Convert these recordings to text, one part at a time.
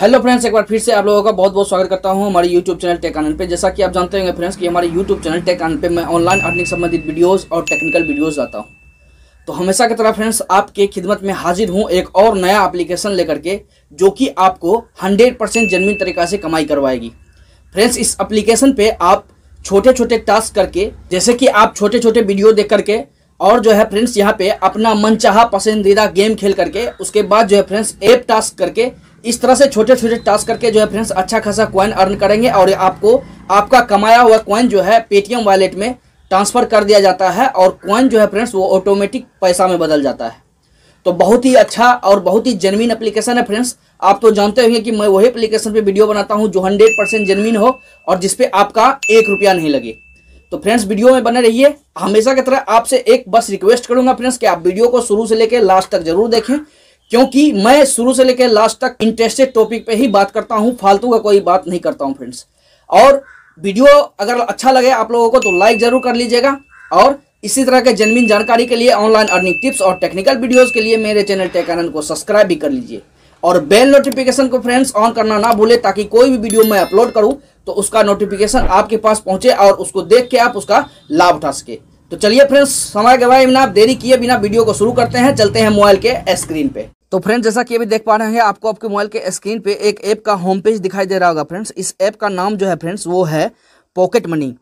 hello friends एक बार फिर से आप लोगों का बहुत बहुत स्वागत करता हूं हमारे यूट्यूब चैनल टेक आनंद पे जैसा कि आप जानते होंगे फ्रेंड्स कि हमारे यूट्यूब चैनल टेक आनंद पे मैं ऑनलाइन अर्निंग संबंधित वीडियोस और टेक्निकल वीडियोस लाता हूं तो हमेशा की तरह फ्रेंड्स आपके खिदमत में हाजिर हूँ एक और नया एप्लीकेशन लेकर के जो कि आपको हंड्रेड परसेंट जनविन तरीका से कमाई करवाएगी फ्रेंड्स इस अप्लीकेशन पर आप छोटे छोटे टास्क करके जैसे कि आप छोटे छोटे वीडियो देख करके और जो है फ्रेंड्स यहाँ पे अपना मनचाहा पसंदीदा गेम खेल करके उसके बाद जो है फ्रेंड्स एप टास्क करके इस तरह से छोटे छोटे टास्क करके जो है फ्रेंड्स अच्छा खासा क्वाइन अर्न करेंगे और आपको आपका कमाया हुआ क्वाइन जो है पेटीएम वॉलेट में ट्रांसफ़र कर दिया जाता है और क्वाइन जो है फ्रेंड्स वो ऑटोमेटिक पैसा में बदल जाता है तो बहुत ही अच्छा और बहुत ही जेनविन एप्लीकेशन है फ्रेंड्स आप तो जानते होंगे कि मैं वही एप्लीकेशन पे वीडियो बनाता हूँ जो हंड्रेड परसेंट जेनविन हो और जिसपे आपका एक रुपया नहीं लगे तो फ्रेंड्स वीडियो में बने रहिए हमेशा की तरह आपसे एक बस रिक्वेस्ट करूंगा फ्रेंड्स कि आप वीडियो को शुरू से लेकर लास्ट तक जरूर देखें क्योंकि मैं शुरू से लेकर लास्ट तक इंटरेस्टेड टॉपिक पे ही बात करता हूँ फालतू का कोई बात नहीं करता हूँ फ्रेंड्स और वीडियो अगर अच्छा लगे आप लोगों को तो लाइक जरूर कर लीजिएगा और इसी तरह के जनविन जानकारी के लिए ऑनलाइन अर्निंग टिप्स और टेक्निकल वीडियोज के लिए मेरे चैनल टेक को सब्सक्राइब भी कर लीजिए और बेल नोटिफिकेशन को फ्रेंड्स ऑन करना ना भूले ताकि कोई भी वीडियो मैं अपलोड करूं तो उसका नोटिफिकेशन आपके पास पहुंचे और उसको देख के आप उसका लाभ उठा सके तो चलिए फ्रेंड्स समय गवाए बिना देरी किए बिना वीडियो को शुरू करते हैं चलते हैं मोबाइल के स्क्रीन पे तो फ्रेंड्स जैसा कि अभी देख पा रहे हैं आपको आपके मोबाइल के स्क्रीन पे एक ऐप का होम पेज दिखाई दे रहा होगा फ्रेंड्स इस ऐप का नाम जो है फ्रेंड्स वो है पॉकेट मनी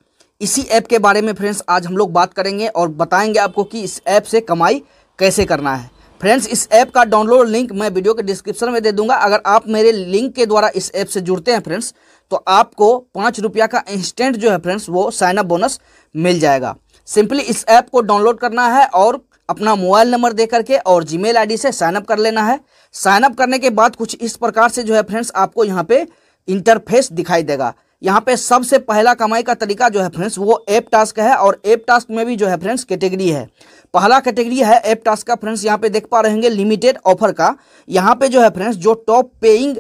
इसी ऐप के बारे में फ्रेंड्स आज हम लोग बात करेंगे और बताएंगे आपको कि इस ऐप से कमाई कैसे करना है फ्रेंड्स इस ऐप का डाउनलोड लिंक मैं वीडियो के डिस्क्रिप्शन में दे दूंगा अगर आप मेरे लिंक के द्वारा इस ऐप से जुड़ते हैं फ्रेंड्स तो आपको पाँच रुपया का इंस्टेंट जो है फ्रेंड्स वो साइनअप बोनस मिल जाएगा सिंपली इस ऐप को डाउनलोड करना है और अपना मोबाइल नंबर दे करके और जीमेल आईडी से साइनअप कर लेना है साइनअप करने के बाद कुछ इस प्रकार से जो है फ्रेंड्स आपको यहाँ पे इंटरफेस दिखाई देगा यहाँ पे सबसे पहला कमाई का तरीका जो है फ्रेंड्स वो एप टास्क है और एप टास्क में भी जो है फ्रेंड्स कैटेगरी है पहला कैटेगरी है एप टास्क का फ्रेंड्स यहाँ पे देख पा रहे हैं लिमिटेड ऑफर का यहाँ पे जो है फ्रेंड्स जो टॉप पेइंग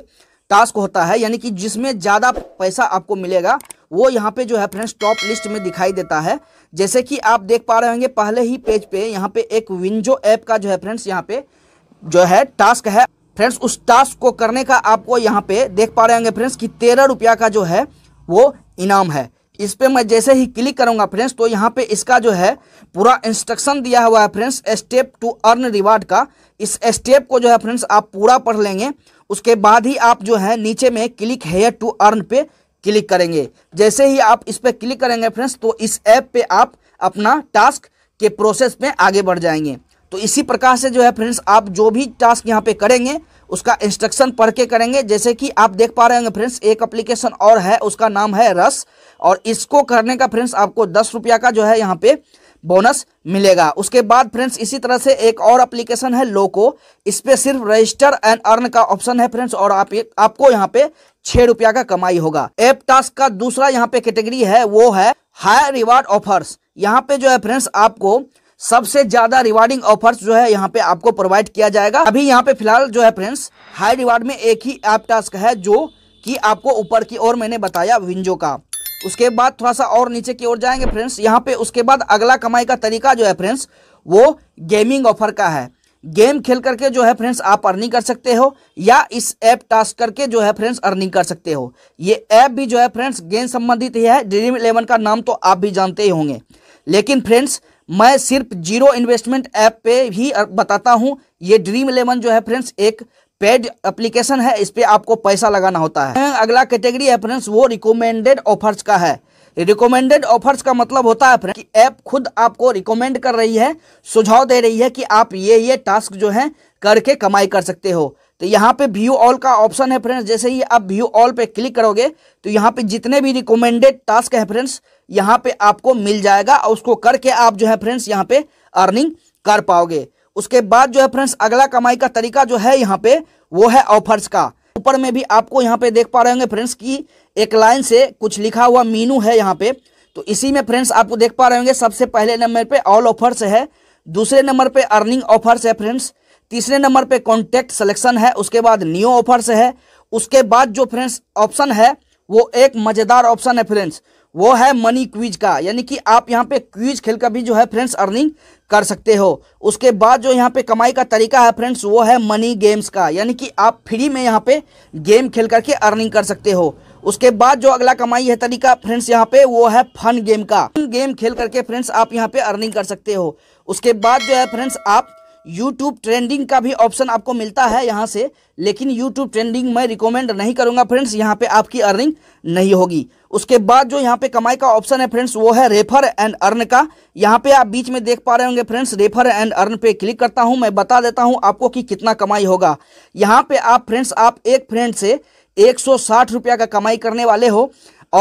टास्क होता है यानी कि जिसमें ज़्यादा पैसा आपको मिलेगा वो यहाँ पे जो है फ्रेंड्स टॉप लिस्ट में दिखाई देता है जैसे कि आप देख पा रहे होंगे पहले ही पेज पे यहाँ पे एक विंजो ऐप का जो है फ्रेंड्स यहाँ पे जो है टास्क है फ्रेंड्स उस टास्क को करने का आपको यहाँ पे देख पा रहे होंगे फ्रेंड्स कि तेरह रुपया का जो है वो इनाम है इस पर मैं जैसे ही क्लिक करूंगा फ्रेंड्स तो यहाँ पे इसका जो है पूरा इंस्ट्रक्शन दिया हुआ है friends step to earn reward का इस स्टेप को जो है फ्रेंड्स आप पूरा पढ़ लेंगे उसके बाद ही आप जो है नीचे में क्लिक हेयर टू अर्न पे क्लिक करेंगे जैसे ही आप इस पर क्लिक करेंगे फ्रेंड्स तो इस ऐप पे आप अपना टास्क के प्रोसेस में आगे बढ़ जाएंगे तो इसी प्रकार से जो है फ्रेंड्स आप जो भी टास्क यहाँ पे करेंगे उसका इंस्ट्रक्शन पढ़ के करेंगे जैसे कि आप देख पा रहे होंगे फ्रेंड्स एक एप्लीकेशन और है उसका नाम है रस और इसको करने का फ्रेंड्स आपको दस रुपया का जो है यहाँ पे बोनस मिलेगा उसके बाद फ्रेंड्स इसी तरह से एक और एप्लीकेशन है लोको इस पर सिर्फ रजिस्टर एंड अर्न का ऑप्शन है फ्रेंड्स और आप आपको यहाँ पे छह रुपया का कमाई होगा एप टास्क का दूसरा यहाँ पे कैटेगरी है वो है हाई रिवार्ड ऑफर्स यहाँ पे जो है फ्रेंड्स आपको सबसे ज्यादा रिवार्डिंग ऑफर्स जो है यहाँ पे आपको प्रोवाइड किया जाएगा अभी यहाँ पे फिलहाल जो है फ्रेंड्स हाई रिवार्ड में एक ही एप टास्क है जो कि आपको ऊपर की ओर मैंने बताया विंजो का उसके बाद थोड़ा सा और नीचे की ओर जाएंगे फ्रेंड्स यहाँ पे उसके बाद अगला कमाई का तरीका जो है फ्रेंड्स वो गेमिंग ऑफर का है गेम खेल करके जो है फ्रेंड्स आप अर्निंग कर सकते हो या इस ऐप टास्क करके जो है फ्रेंड्स अर्निंग कर सकते हो ये ऐप भी जो है फ्रेंड्स गेम संबंधित ही है ड्रीम इलेवन का नाम तो आप भी जानते ही होंगे लेकिन फ्रेंड्स मैं सिर्फ जीरो इन्वेस्टमेंट ऐप पे ही बताता हूँ ये ड्रीम इलेवन जो है फ्रेंड्स एक पेड एप्लीकेशन है इस पर आपको पैसा लगाना होता है अगला कैटेगरी है फ्रेंड्स वो रिकोमेंडेड ऑफर्स का है रिकमेंडेड ऑफर्स का मतलब होता है कि ऐप खुद आपको रिकमेंड कर रही है सुझाव दे रही है कि आप ये ये टास्क जो है करके कमाई कर सकते हो तो यहाँ पे व्यू ऑल का ऑप्शन है फ्रेंड्स जैसे ही आप व्यू ऑल पे क्लिक करोगे तो यहाँ पे जितने भी रिकमेंडेड टास्क है फ्रेंड्स यहाँ पे आपको मिल जाएगा और उसको करके आप जो है फ्रेंड्स यहाँ पे अर्निंग कर पाओगे उसके बाद जो है फ्रेंड्स अगला कमाई का तरीका जो है यहाँ पे वो है ऑफर्स का ऊपर में भी आपको यहाँ पे देख पा रहे होंगे फ्रेंड्स की एक लाइन से कुछ लिखा हुआ मीनू है यहाँ पे तो इसी में फ्रेंड्स आपको देख पा रहे होंगे सबसे पहले नंबर पे ऑल ऑफर्स है दूसरे नंबर पे अर्निंग ऑफर्स है फ्रेंड्स तीसरे नंबर पे कॉन्टेक्ट सिलेक्शन है उसके बाद न्यू ऑफर्स है उसके बाद जो फ्रेंड्स ऑप्शन है वो एक मज़ेदार ऑप्शन है फ्रेंड्स वो है मनी क्विज का यानी कि आप यहाँ पे क्विज खेल कर भी जो है फ्रेंड्स अर्निंग कर सकते हो उसके बाद जो यहाँ पे कमाई का तरीका है फ्रेंड्स वो है मनी गेम्स का यानी कि आप फ्री में यहाँ पे गेम खेल करके अर्निंग कर सकते हो उसके बाद जो अगला कमाई है तरीका फ्रेंड्स यहाँ पे वो है फन गेम का फन गेम खेल करके फ्रेंड्स आप यहाँ पे अर्निंग कर सकते हो उसके बाद जो है फ्रेंड्स आप यूट्यूब ट्रेंडिंग का भी ऑप्शन आपको मिलता है यहाँ से लेकिन यूट्यूब ट्रेंडिंग मैं रिकमेंड नहीं करूँगा फ्रेंड्स यहाँ पे आपकी अर्निंग नहीं होगी उसके बाद जो यहाँ पे कमाई का ऑप्शन है फ्रेंड्स वो है रेफर एंड अर्न का यहाँ पे आप बीच में देख पा रहे होंगे फ्रेंड्स रेफर एंड अर्न पे क्लिक करता हूँ मैं बता देता हूँ आपको कि कितना कमाई होगा यहाँ पे आप फ्रेंड्स आप एक फ्रेंड से एक रुपया का कमाई करने वाले हो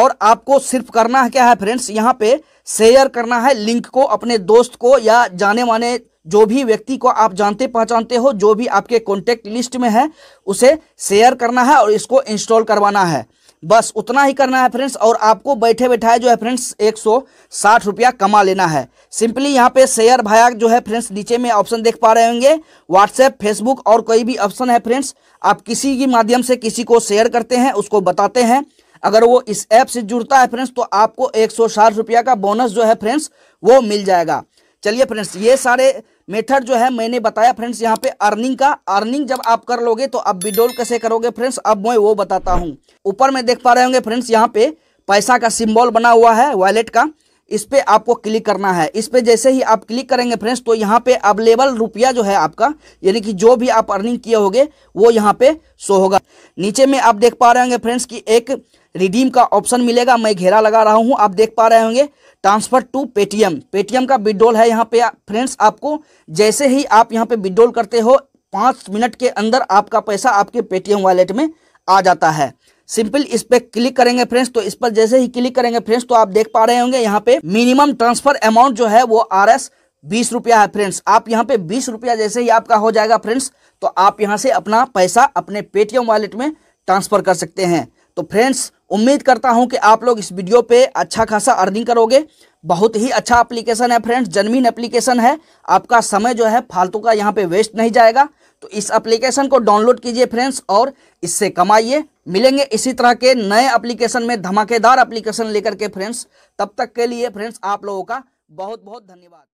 और आपको सिर्फ करना है क्या है फ्रेंड्स यहाँ पे शेयर करना है लिंक को अपने दोस्त को या जाने माने जो भी व्यक्ति को आप जानते पहचानते हो जो भी आपके कॉन्टेक्ट लिस्ट में है उसे शेयर करना है और इसको इंस्टॉल करवाना है बस उतना ही करना है फ्रेंड्स और आपको बैठे बैठाए जो है फ्रेंड्स एक सौ साठ रुपया कमा लेना है सिंपली यहाँ पे शेयर भाया जो है फ्रेंड्स नीचे में ऑप्शन देख पा रहे होंगे व्हाट्सएप फेसबुक और कोई भी ऑप्शन है फ्रेंड्स आप किसी भी माध्यम से किसी को शेयर करते हैं उसको बताते हैं अगर वो इस ऐप से जुड़ता है फ्रेंड्स तो आपको एक सौ साठ रुपया का बोनस जो है फ्रेंड्स वो मिल जाएगा चलिए फ्रेंड्स ये सारे मेथड जो है मैंने बताया फ्रेंड्स यहाँ पे अर्निंग का अर्निंग जब आप कर लोगे तो आप विड्रोल कैसे करोगे फ्रेंड्स अब मैं वो बताता हूँ ऊपर में देख पा रहे होंगे फ्रेंड्स यहाँ पे पैसा का सिम्बॉल बना हुआ है वॉलेट का इस पर आपको क्लिक करना है इस पर जैसे ही आप क्लिक करेंगे फ्रेंड्स तो यहाँ पे अवेलेबल रुपया जो है आपका यानी कि जो भी आप अर्निंग किए होगे वो यहाँ पे शो होगा नीचे में आप देख पा रहे होंगे फ्रेंड्स कि एक रिडीम का ऑप्शन मिलेगा मैं घेरा लगा रहा हूँ आप देख पा रहे होंगे ट्रांसफर टू पेटीएम पेटीएम का विड्रोल है यहाँ पे फ्रेंड्स आपको जैसे ही आप यहाँ पे विड्रोल करते हो पाँच मिनट के अंदर आपका पैसा आपके पेटीएम वॉलेट में आ जाता है सिंपल इस पर क्लिक करेंगे फ्रेंड्स तो इस पर जैसे ही क्लिक करेंगे फ्रेंड्स तो आप देख पा रहे होंगे यहाँ पे मिनिमम ट्रांसफर अमाउंट जो है वो आर एस बीस रुपया है फ्रेंड्स आप यहाँ पे बीस रुपया जैसे ही आपका हो जाएगा फ्रेंड्स तो आप यहाँ से अपना पैसा अपने पेटीएम वॉलेट में ट्रांसफर कर सकते हैं तो फ्रेंड्स उम्मीद करता हूं कि आप लोग इस वीडियो पे अच्छा खासा अर्निंग करोगे बहुत ही अच्छा एप्लीकेशन है फ्रेंड्स जनमीन एप्लीकेशन है आपका समय जो है फालतू का यहाँ पे वेस्ट नहीं जाएगा तो इस एप्लीकेशन को डाउनलोड कीजिए फ्रेंड्स और इससे कमाइए मिलेंगे इसी तरह के नए एप्लीकेशन में धमाकेदार एप्लीकेशन लेकर के फ्रेंड्स तब तक के लिए फ्रेंड्स आप लोगों का बहुत बहुत धन्यवाद